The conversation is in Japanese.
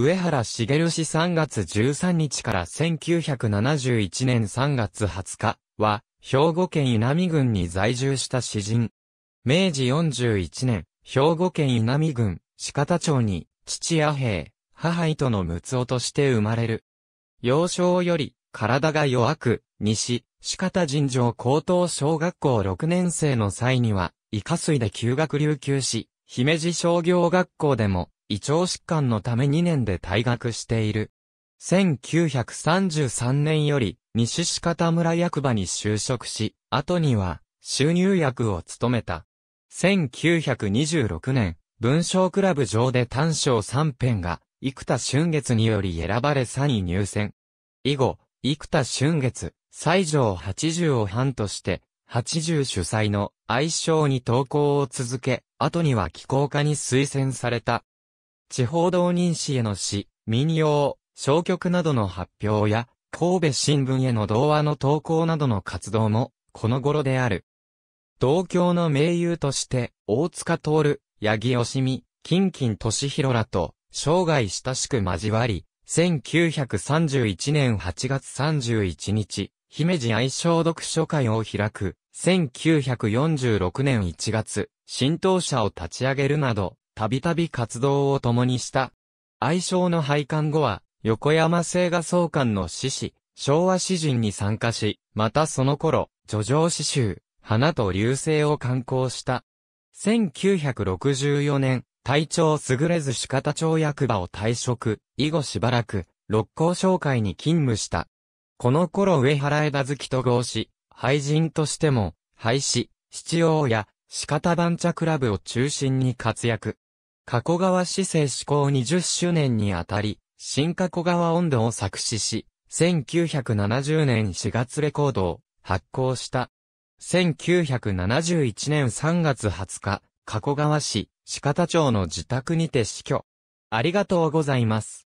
上原茂氏3月13日から1971年3月20日は、兵庫県稲美郡に在住した詩人。明治41年、兵庫県稲美郡、四方町に、父や兵、母糸の睦夫として生まれる。幼少より、体が弱く、西、四方尋常高等小学校6年生の際には、イカ水で休学留休し、姫路商業学校でも、胃腸疾患のため2年で退学している。1933年より、西四方村役場に就職し、後には、収入役を務めた。1926年、文章クラブ上で短小3編が、幾田春月により選ばれ3位入選。以後、幾田春月、西条80を班として、80主催の愛称に投稿を続け、後には気候家に推薦された。地方同人誌への詩、民謡、小曲などの発表や、神戸新聞への童話の投稿などの活動も、この頃である。同郷の名優として、大塚徹、八木よしみ、金金俊弘らと、生涯親しく交わり、1931年8月31日、姫路愛称読書会を開く、1946年1月、新党者を立ち上げるなど、たびたび活動を共にした。愛称の廃刊後は、横山聖画総監の獅子、昭和詩人に参加し、またその頃、叙情詩集、花と流星を刊行した。1964年、体調優れず仕方町役場を退職、以後しばらく、六甲商会に勤務した。この頃上原枝月と合し、廃人としても、廃止、七王や、四方番茶クラブを中心に活躍。加古川市政施行20周年にあたり、新加古川温度を作詞し、1970年4月レコードを発行した。1971年3月20日、加古川市、鹿田町の自宅にて死去。ありがとうございます。